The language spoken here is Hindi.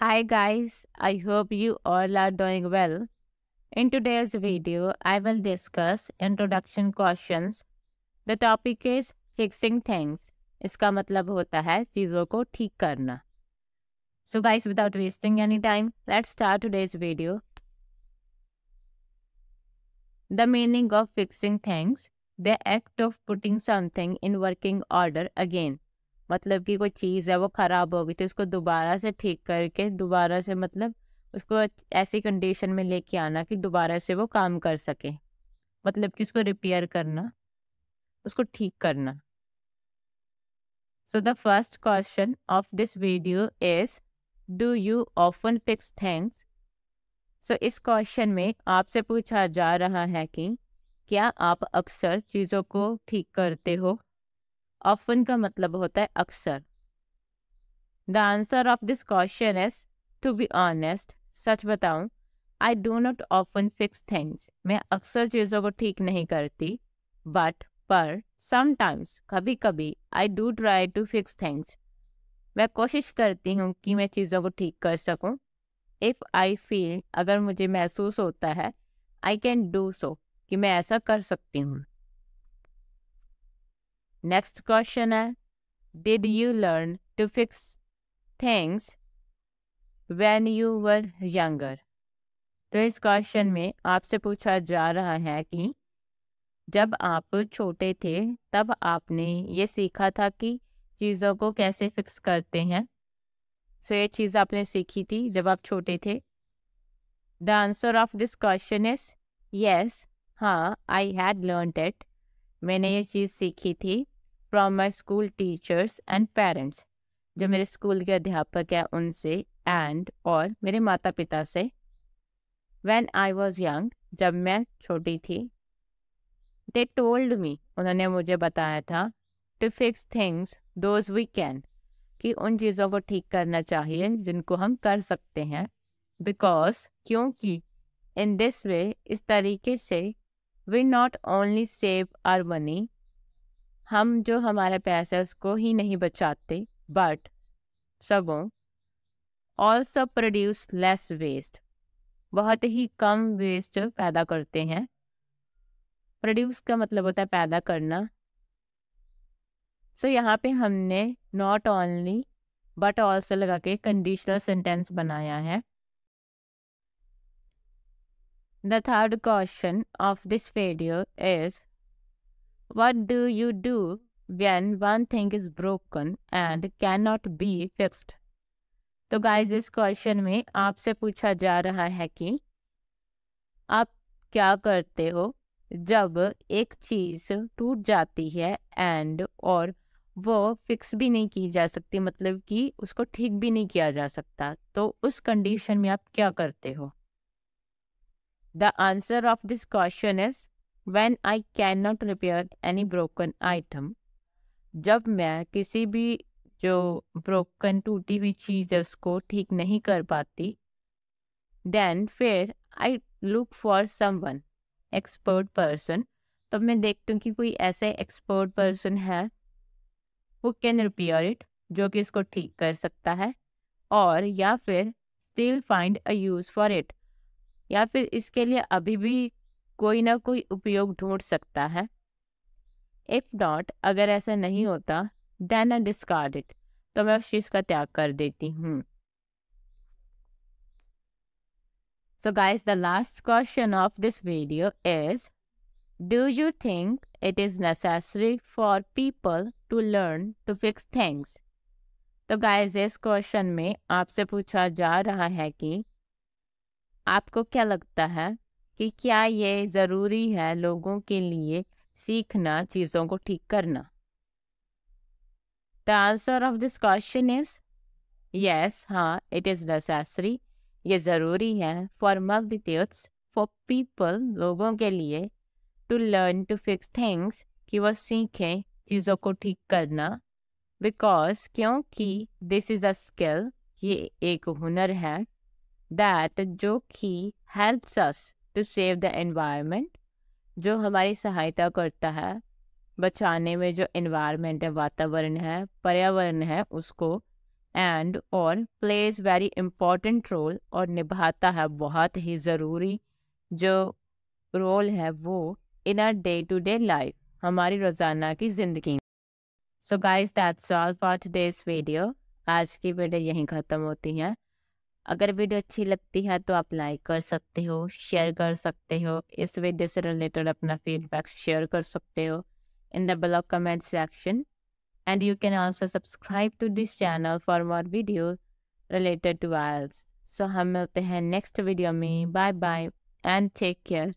Hi guys, I hope you all are doing well. In today's mm-hmm. video, I will discuss introduction questions. The topic is fixing things. इसका मतलब होता है चीज़ों को ठीक करना So guys, without wasting any time, let's start today's video. The meaning of fixing things, the act of putting something in working order again. मतलब कि कोई चीज़ है वो ख़राब हो गई थी तो उसको दोबारा से ठीक करके दोबारा से मतलब उसको ऐसी कंडीशन में लेके आना कि दोबारा से वो काम कर सके मतलब कि उसको रिपेयर करना उसको ठीक करना so the first question of this video is do you often fix things so इस क्वेश्चन में आपसे पूछा जा रहा है कि क्या आप अक्सर चीज़ों को ठीक करते हो ऑफन का मतलब होता है अक्सर the answer of this question is to be honest सच बताऊं I do not often fix things मैं अक्सर चीज़ों को ठीक नहीं करती बट पर समटाइम्स कभी कभी I do try to fix things मैं कोशिश करती हूँ कि मैं चीज़ों को ठीक कर सकूँ इफ़ आई फील अगर मुझे महसूस होता है आई कैन डू सो कि मैं ऐसा कर सकती हूँ नेक्स्ट क्वेश्चन है did you learn to fix things when you were younger तो इस क्वेश्चन mm-hmm. में आपसे पूछा जा रहा है कि जब आप छोटे थे तब आपने mm-hmm. ये सीखा था कि चीज़ों को कैसे फिक्स करते हैं सो so, ये चीज़ आपने सीखी थी जब आप छोटे थे the answer of this question is yes हाँ आई हैड लर्न इट मैंने mm-hmm. ये चीज़ सीखी थी from my school teachers and parents जो मेरे स्कूल के अध्यापक हैं उनसे एंड और मेरे माता पिता से वैन आई वॉज यंग जब मैं छोटी थी दे टोल्ड मी उन्होंने मुझे बताया था to fix things those we can कि उन चीज़ों को ठीक करना चाहिए जिनको हम कर सकते हैं बिकॉज क्योंकि इन दिस वे इस तरीके से we not only save our money हम जो हमारा पैसा है उसको ही नहीं बचाते बट सगो ऑल्सो प्रोड्यूस लेस वेस्ट बहुत ही कम वेस्ट पैदा करते हैं प्रोड्यूस का मतलब होता है पैदा करना सो so, यहाँ पे हमने नॉट ओनली बट ऑल्सो लगा के कंडीशनल सेंटेंस बनाया है the third question of this video is What do you do when one thing is broken and hmm. cannot be fixed? तो गाइज इस क्वेश्चन में आपसे पूछा जा रहा है कि आप क्या करते हो जब एक चीज़ टूट जाती है एंड और वो फिक्स भी नहीं की जा सकती मतलब कि उसको ठीक भी नहीं किया जा सकता तो उस कंडीशन में आप क्या करते हो the answer of this question is when I can not repair any broken item जब मैं किसी भी जो ब्रोकन टूटी हुई चीज़ है उसको ठीक नहीं कर पाती देन फिर I look for someone expert person तब मैं देखती हूँ कि कोई ऐसे एक्सपर्ट पर्सन है वो कैन रिपेयर इट जो कि इसको ठीक कर सकता है और या फिर still find a use for it या फिर इसके लिए अभी भी कोई ना कोई उपयोग ढूंढ सकता है इफ नॉट अगर ऐसा नहीं हम्म। होता देन आई डिस्कार्ड इट तो मैं उस चीज़ का त्याग कर देती हूँ so guys the last question of this video is do you think it is necessary for people to learn to fix things तो गाइस इस क्वेश्चन में आपसे पूछा जा रहा है कि आपको क्या लगता है कि क्या ये ज़रूरी है लोगों के लिए सीखना चीज़ों को ठीक करना the answer of this question is yes हाँ इट इज़ नेसेसरी ये ज़रूरी है for multi youths for people लोगों के लिए to learn to fix things कि वह सीखें चीज़ों को ठीक करना बिकॉज क्योंकि दिस इज़ अ स्किल ये एक हुनर है दैट जो कि helps us to save the environment जो हमारी सहायता करता है बचाने में जो एनवायरनमेंट है वातावरण है पर्यावरण है उसको एंड और प्लेज वेरी इम्पोर्टेंट रोल और निभाता है बहुत ही ज़रूरी जो रोल है वो in our day to day life हमारी रोज़ाना की ज़िंदगी so guys that's all for today's video आज की वीडियो यहीं ख़त्म होती है अगर वीडियो अच्छी लगती है तो आप लाइक कर सकते हो शेयर कर सकते हो इस वीडियो से रिलेटेड अपना फीडबैक शेयर कर सकते हो in the blog comment section and you can also subscribe to this channel for more video related to oils so हम मिलते हैं नेक्स्ट वीडियो में bye bye and take care